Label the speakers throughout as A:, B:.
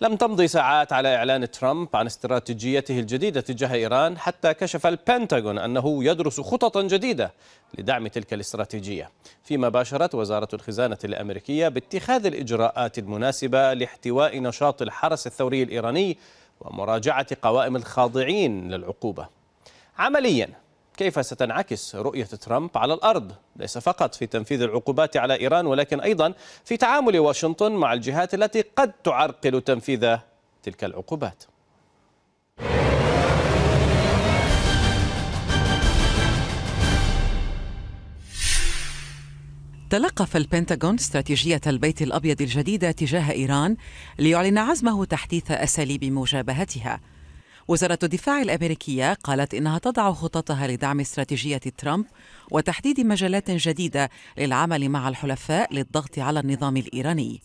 A: لم تمضي ساعات على إعلان ترامب عن استراتيجيته الجديدة تجاه إيران حتى كشف البنتاغون أنه يدرس خططا جديدة لدعم تلك الاستراتيجية فيما باشرت وزارة الخزانة الأمريكية باتخاذ الإجراءات المناسبة لاحتواء نشاط الحرس الثوري الإيراني ومراجعة قوائم الخاضعين للعقوبة عملياً كيف ستنعكس رؤية ترامب على الأرض ليس فقط في تنفيذ العقوبات على إيران ولكن أيضا في تعامل واشنطن مع الجهات التي قد تعرقل تنفيذ تلك العقوبات
B: تلقف البنتاغون استراتيجية البيت الأبيض الجديدة تجاه إيران ليعلن عزمه تحديث أساليب مجابهتها وزارة الدفاع الأمريكية قالت إنها تضع خططها لدعم استراتيجية ترامب وتحديد مجالات جديدة للعمل مع الحلفاء للضغط على النظام الإيراني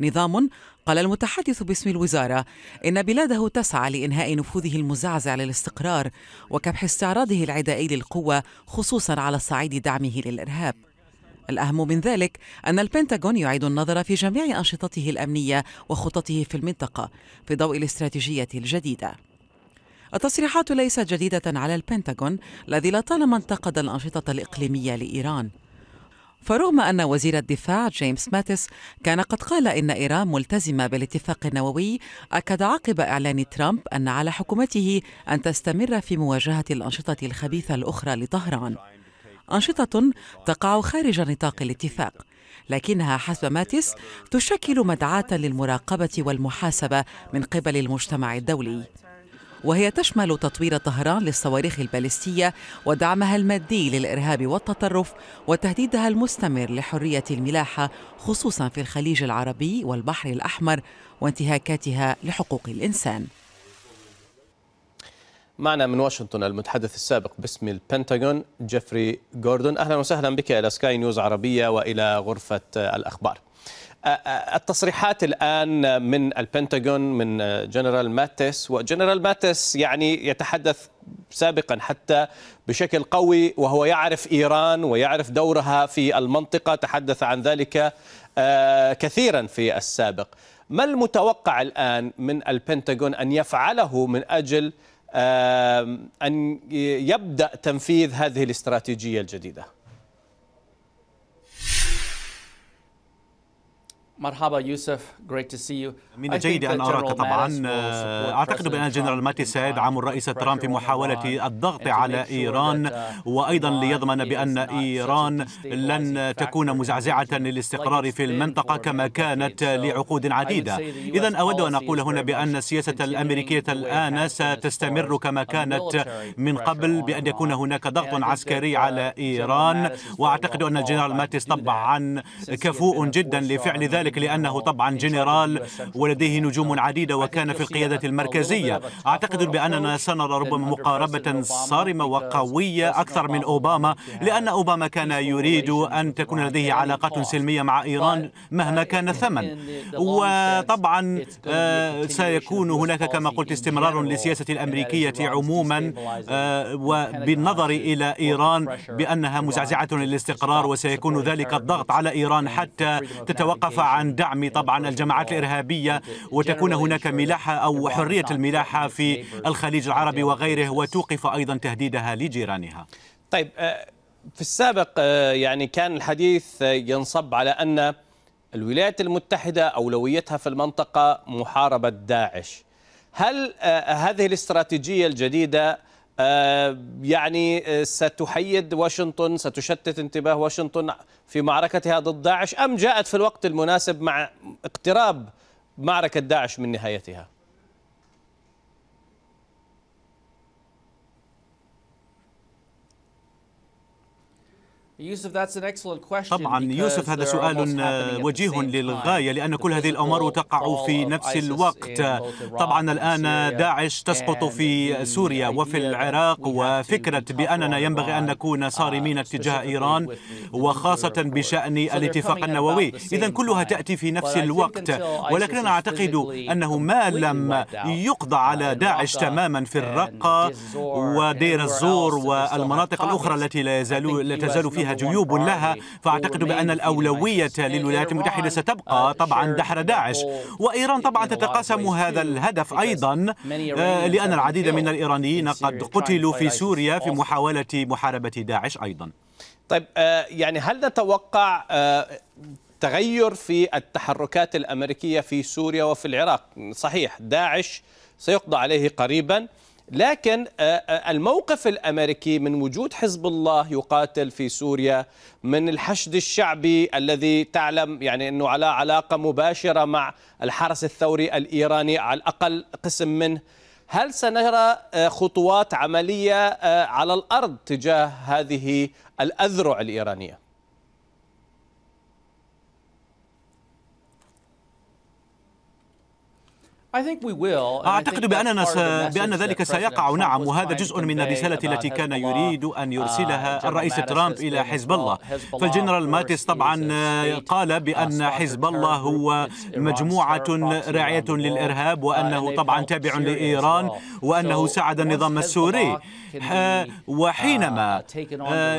B: نظام قال المتحدث باسم الوزارة إن بلاده تسعى لإنهاء نفوذه المزعزع للاستقرار وكبح استعراضه العدائي للقوة خصوصا على صعيد دعمه للإرهاب الأهم من ذلك أن البنتاغون يعيد النظر في جميع أنشطته الأمنية وخططه في المنطقة في ضوء الاستراتيجية الجديدة التصريحات ليست جديدة على البنتاغون الذي لطالما انتقد الأنشطة الإقليمية لإيران فرغم أن وزير الدفاع جيمس ماتس كان قد قال إن إيران ملتزمة بالاتفاق النووي أكد عقب إعلان ترامب أن على حكومته أن تستمر في مواجهة الأنشطة الخبيثة الأخرى لطهران أنشطة تقع خارج نطاق الاتفاق لكنها حسب ماتس تشكل مدعاة للمراقبة والمحاسبة من قبل المجتمع الدولي وهي تشمل تطوير طهران للصواريخ البالستية ودعمها المادي للإرهاب والتطرف وتهديدها المستمر لحرية الملاحة خصوصا في الخليج العربي والبحر الأحمر وانتهاكاتها لحقوق الإنسان
A: معنا من واشنطن المتحدث السابق باسم البنتاغون جيفري جوردون أهلا وسهلا بك إلى سكاي نيوز عربية وإلى غرفة الأخبار التصريحات الآن من البنتاغون من جنرال ماتس وجنرال ماتس يعني يتحدث سابقا حتى بشكل قوي وهو يعرف إيران ويعرف دورها في المنطقة تحدث عن ذلك كثيرا في السابق ما المتوقع الآن من البنتاغون أن يفعله من أجل أن يبدأ تنفيذ هذه الاستراتيجية الجديدة؟ مرحبا يوسف great to see you. من الجيد أن أراك طبعا آه، أعتقد
C: بأن الجنرال ماتيس سيد الرئيس ترامب في محاولة الضغط على إيران uh, وأيضا ليضمن بأن إيران لن تكون مزعزعة للاستقرار في المنطقة كما كانت لعقود عديدة إذا أود أن أقول هنا بأن السياسة الأمريكية الآن ستستمر كما كانت من قبل بأن uh, يكون هناك ضغط عسكري uh, على إيران وأعتقد أن الجنرال ماتيس طبعا كفوء جدا لفعل ذلك ذلك لأنه طبعا جنرال ولديه نجوم عديدة وكان في القيادة المركزية أعتقد بأننا سنرى ربما مقاربة صارمة وقوية أكثر من أوباما لأن أوباما كان يريد أن تكون لديه علاقات سلمية مع إيران مهما كان الثمن وطبعا آه، سيكون هناك كما قلت استمرار للسياسة الأمريكية عموما آه، وبالنظر إلى إيران بأنها مزعزعة للاستقرار وسيكون ذلك الضغط على إيران حتى تتوقف عن دعم طبعا الجماعات الإرهابية وتكون هناك ملاحة أو حرية الملاحة في الخليج العربي وغيره
A: وتوقف أيضا تهديدها لجيرانها طيب آه، في السابق آه، يعني كان الحديث آه، ينصب على أن الولايات المتحدة أولويتها في المنطقة محاربة داعش هل هذه الاستراتيجية الجديدة آه، يعني آه، ستحيد واشنطن ستشتت انتباه واشنطن في معركتها ضد داعش أم جاءت في الوقت المناسب مع اقتراب معركة داعش من نهايتها؟ طبعا يوسف هذا سؤال آه, وجيه للغاية لأن كل هذه الأمور تقع
C: في نفس الوقت طبعا الآن داعش تسقط في سوريا وفي العراق وفكرة بأننا ينبغي أن uh, نكون صارمين تجاه إيران وخاصة بشأن الاتفاق النووي إذا كلها تأتي في نفس الوقت ولكننا أعتقد أنه ما لم يقضى على داعش تماما في الرقة ودير الزور والمناطق الأخرى التي لا تزال فيها عليها جيوب لها فأعتقد بأن الأولوية للولايات المتحدة ستبقى طبعا دحر داعش وإيران طبعا تتقاسم هذا الهدف أيضا آه، لأن العديد من الإيرانيين قد قتلوا في سوريا في محاولة محاربة داعش أيضا
A: طيب آه، يعني هل نتوقع آه، تغير في التحركات الأمريكية في سوريا وفي العراق صحيح داعش سيقضى عليه قريبا لكن آه، آه، الموقف الامريكي من وجود حزب الله يقاتل في سوريا من الحشد الشعبي الذي تعلم يعني انه على علاقه مباشره مع الحرس الثوري الايراني على الاقل قسم منه هل سنرى آه، خطوات عمليه على الارض تجاه هذه الاذرع الايرانيه
B: أعتقد بأننا س... بأن ذلك سيقع نعم وهذا جزء من الرسالة التي كان يريد أن uh, يرسلها الرئيس ترامب إلى حزب الله فالجنرال
C: ماتيس طبعا قال بأن حزب الله هو مجموعة راعية للإرهاب uh, وأنه طبعا تابع لإيران وأنه ساعد النظام السوري uh, وحينما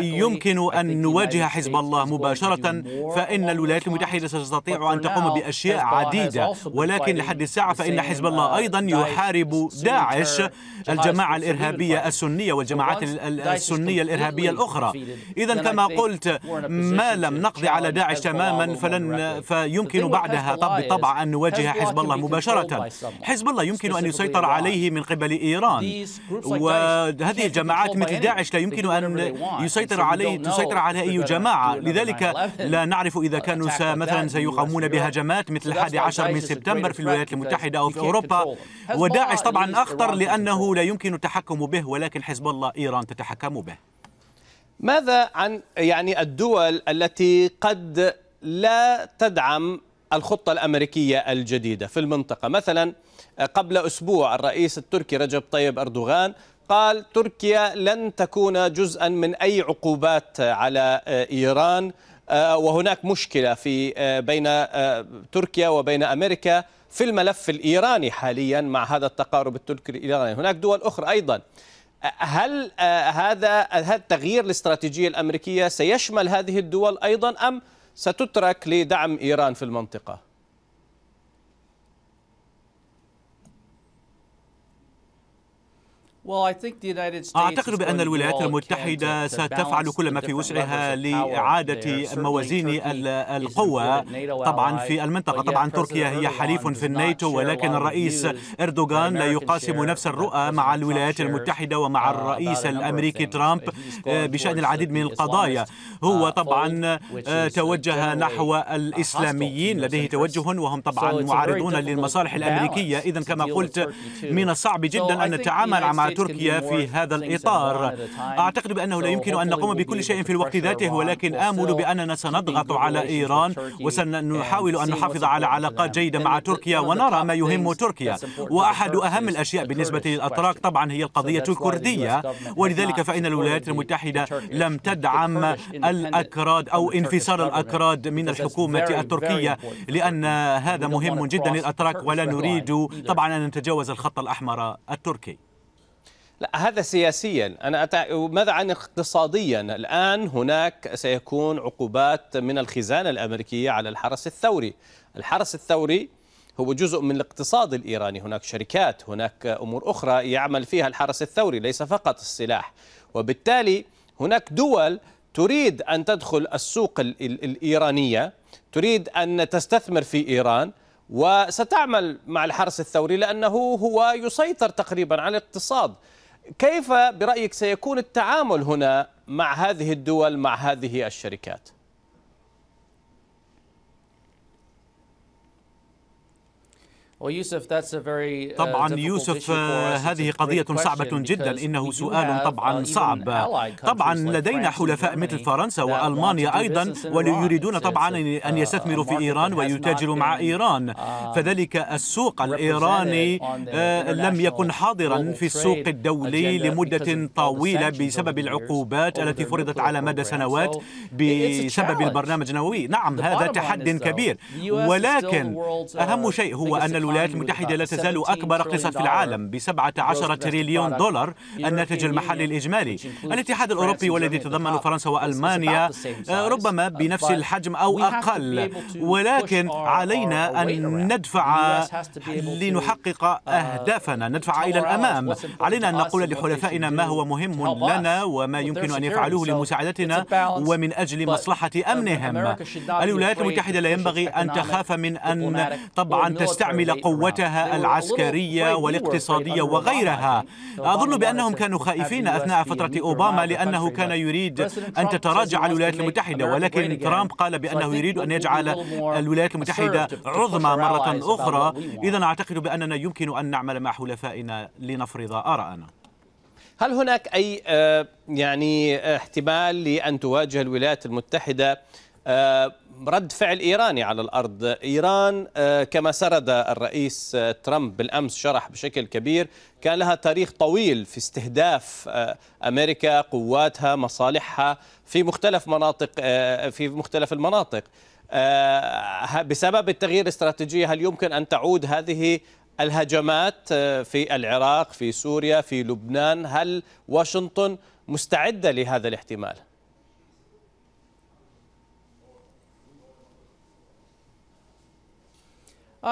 C: يمكن أن نواجه حزب الله مباشرة فإن الولايات المتحدة ستستطيع أن تقوم بأشياء عديدة ولكن لحد الساعة فإن إن حزب الله أيضا يحارب داعش الجماعة الإرهابية السنية والجماعات السنية الإرهابية الأخرى إذا كما قلت ما لم نقضي على داعش تماما فلن فيمكن بعدها بالطبع أن نواجه حزب الله مباشرة حزب الله يمكن أن يسيطر عليه من قبل إيران وهذه الجماعات مثل داعش لا يمكن أن يسيطر عليه تسيطر على أي جماعة لذلك لا نعرف إذا كانوا مثلا سيقومون بهجمات مثل 11 من سبتمبر في الولايات المتحدة أو في أوروبا وداعش طبعا أخطر لأنه لا يمكن التحكم به ولكن حزب الله إيران تتحكم به
A: ماذا عن يعني الدول التي قد لا تدعم الخطة الأمريكية الجديدة في المنطقة مثلا قبل أسبوع الرئيس التركي رجب طيب أردوغان قال تركيا لن تكون جزءا من أي عقوبات على إيران آه، وهناك مشكلة في آه، بين آه، تركيا وبين أمريكا في الملف الإيراني حاليا مع هذا التقارب التركي الإيراني هناك دول أخرى أيضا هل هذا هذا التغيير الاستراتيجية الأمريكية سيشمل هذه الدول أيضا أم ستترك لدعم إيران في المنطقة؟ أعتقد بأن الولايات المتحدة ستفعل
C: كل ما في وسعها لإعادة موازين القوة طبعا في المنطقة طبعا تركيا هي حليف في الناتو ولكن الرئيس إردوغان لا يقاسم نفس الرؤى مع الولايات المتحدة ومع الرئيس الأمريكي ترامب بشأن العديد من القضايا هو طبعا آه، توجه نحو الإسلاميين لديه توجه وهم طبعا معارضون للمصالح الأمريكية إذا كما قلت من الصعب جدا أن نتعامل مع تركيا في هذا الإطار أعتقد بأنه لا يمكن أن نقوم بكل شيء في الوقت ذاته ولكن آمل بأننا سنضغط على إيران وسنحاول أن نحافظ على علاقات جيدة مع تركيا ونرى ما يهم تركيا وأحد أهم الأشياء بالنسبة للأتراك طبعا هي القضية الكردية ولذلك فإن الولايات المتحدة لم تدعم الأكراد أو انفصال الأكراد من الحكومة التركية لأن هذا مهم جدا للأتراك ولا نريد طبعا أن نتجاوز الخط الأحمر التركي
A: لا هذا سياسيا أنا أتع... ماذا عن اقتصاديا الآن هناك سيكون عقوبات من الخزانة الأمريكية على الحرس الثوري الحرس الثوري هو جزء من الاقتصاد الإيراني هناك شركات هناك أمور أخرى يعمل فيها الحرس الثوري ليس فقط السلاح وبالتالي هناك دول تريد أن تدخل السوق الإيرانية تريد أن تستثمر في إيران وستعمل مع الحرس الثوري لأنه هو يسيطر تقريبا على الاقتصاد كيف برأيك سيكون التعامل هنا مع هذه الدول مع هذه الشركات؟ Uh, طبعا يوسف uh، هذه قضية صعبة جدا إنه سؤال طبعا uh, صعب طبعا لدينا حلفاء
C: مثل فرنسا وألمانيا أيضا ويريدون طبعا أن يستثمروا في إيران ويتاجروا مع إيران فذلك السوق الإيراني لم يكن حاضرا في السوق الدولي لمدة طويلة بسبب العقوبات التي فرضت على مدى سنوات بسبب البرنامج النووي نعم هذا تحد كبير ولكن أهم شيء هو أن الولايات الولايات المتحدة لا تزال أكبر اقتصاد في العالم ب 17 تريليون دولار الناتج المحلي الإجمالي الاتحاد الأوروبي والذي تضمن فرنسا وألمانيا ربما بنفس الحجم أو أقل ولكن uh, علينا أن ندفع
A: لنحقق
C: أهدافنا ندفع إلى الأمام علينا أن نقول لحلفائنا ما هو مهم لنا وما يمكن أن يفعلوه لمساعدتنا ومن أجل uh, مصلحة أمنهم الولايات المتحدة لا ينبغي أن تخاف من أن طبعا تستعمل قوتها العسكرية والاقتصادية وغيرها أظن بأنهم كانوا خائفين أثناء فترة أوباما لأنه كان يريد أن تتراجع الولايات المتحدة ولكن ترامب قال بأنه يريد أن يجعل الولايات المتحدة عظمى مرة أخرى إذا أعتقد بأننا يمكن أن نعمل مع حلفائنا لنفرض آراءنا
A: هل هناك أي آه، يعني احتمال لأن تواجه الولايات المتحدة آه، رد فعل إيراني على الأرض إيران آه، كما سرد الرئيس آه، ترامب بالأمس شرح بشكل كبير كان لها تاريخ طويل في استهداف آه، أمريكا قواتها مصالحها في مختلف مناطق في مختلف المناطق بسبب التغيير الاستراتيجي هل يمكن أن تعود هذه الهجمات في العراق في سوريا في لبنان هل واشنطن مستعدة لهذا الاحتمال؟ Uh,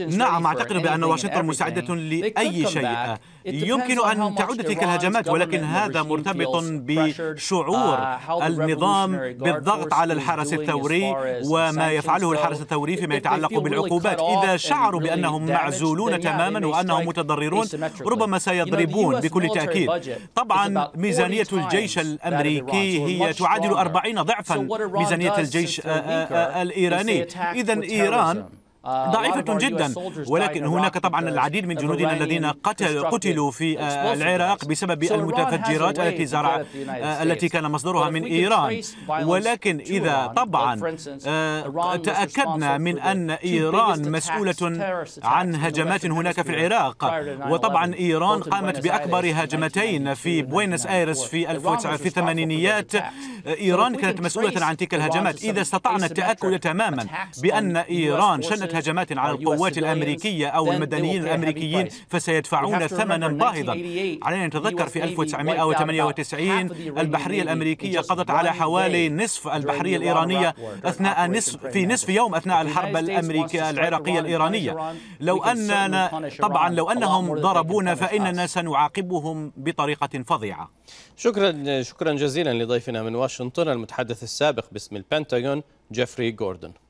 A: نعم أعتقد بأن واشنطن مستعدة لأي شيء uh، يمكن أن تعود تلك
C: الهجمات ولكن هذا مرتبط بشعور uh, النظام بالضغط على الحرس الثوري وما يفعله الحرس الثوري فيما يتعلق بالعقوبات إذا شعروا بأنهم معزولون تماما وأنهم متضررون ربما سيضربون بكل تأكيد طبعا ميزانية الجيش الأمريكي هي تعادل 40 ضعفا ميزانية الجيش الإيراني إذا إيران آه، ضعيفة جدا ولكن هناك طبعا العديد من جنودنا الذين قتل قتلوا في آه، العراق بسبب المتفجرات التي زرع آه، التي كان مصدرها من إيران ولكن إذا طبعا تأكدنا من أن إيران مسؤولة عن هجمات هناك في العراق وطبعا إيران قامت بأكبر هجمتين في بوينس آيرس في في الثمانينيات إيران كانت مسؤولة عن تلك الهجمات إذا استطعنا التأكد تماما بأن إيران شنت هجمات على القوات الأمريكية أو المدنيين الأمريكيين فسيدفعون ثمنا باهظا علينا أن نتذكر في 1998 البحرية الأمريكية قضت على حوالي نصف البحرية الإيرانية أثناء نصف في نصف يوم أثناء الحرب الأمريكية العراقية الإيرانية لو أننا طبعا لو أنهم ضربونا فإننا
A: سنعاقبهم بطريقة فظيعة شكرا شكرا جزيلا لضيفنا من واشنطن المتحدث السابق باسم البنتاغون جيفري جوردن